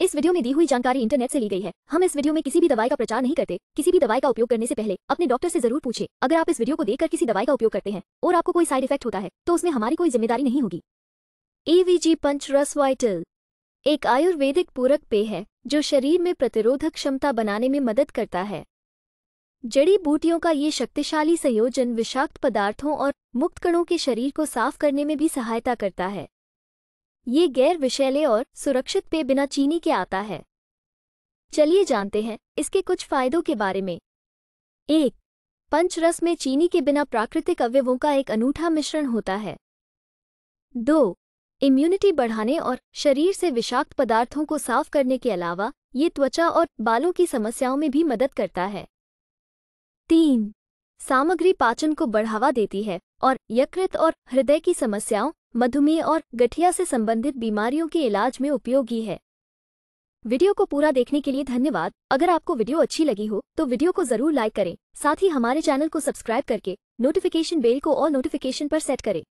इस वीडियो में दी हुई जानकारी इंटरनेट से ली गई है हम इस वीडियो में किसी भी दवाई का प्रचार नहीं करते किसी भी दवाई का उपयोग करने से पहले अपने डॉक्टर से जरूर पूछे अगर आप इस वीडियो को देखकर किसी दवाई का उपयोग करते हैं और आपको कोई साइड इफेक्ट होता है तो उसमें हमारी कोई जिम्मेदारी नहीं होगी एवीजी पंच रस वाइटल एक आयुर्वेदिक पूरक पेय है जो शरीर में प्रतिरोधक क्षमता बनाने में मदद करता है जड़ी बूटियों का ये शक्तिशाली संयोजन विषाक्त पदार्थों और मुक्त कणों के शरीर को साफ करने में भी सहायता करता है ये गैर विषैले और सुरक्षित पेय बिना चीनी के आता है चलिए जानते हैं इसके कुछ फायदों के बारे में एक पंचरस में चीनी के बिना प्राकृतिक अवयवों का एक अनूठा मिश्रण होता है दो इम्यूनिटी बढ़ाने और शरीर से विषाक्त पदार्थों को साफ करने के अलावा ये त्वचा और बालों की समस्याओं में भी मदद करता है तीन सामग्री पाचन को बढ़ावा देती है और यकृत और हृदय की समस्याओं मधुमेह और गठिया से संबंधित बीमारियों के इलाज में उपयोगी है वीडियो को पूरा देखने के लिए धन्यवाद अगर आपको वीडियो अच्छी लगी हो तो वीडियो को जरूर लाइक करें साथ ही हमारे चैनल को सब्सक्राइब करके नोटिफिकेशन बेल को और नोटिफिकेशन पर सेट करें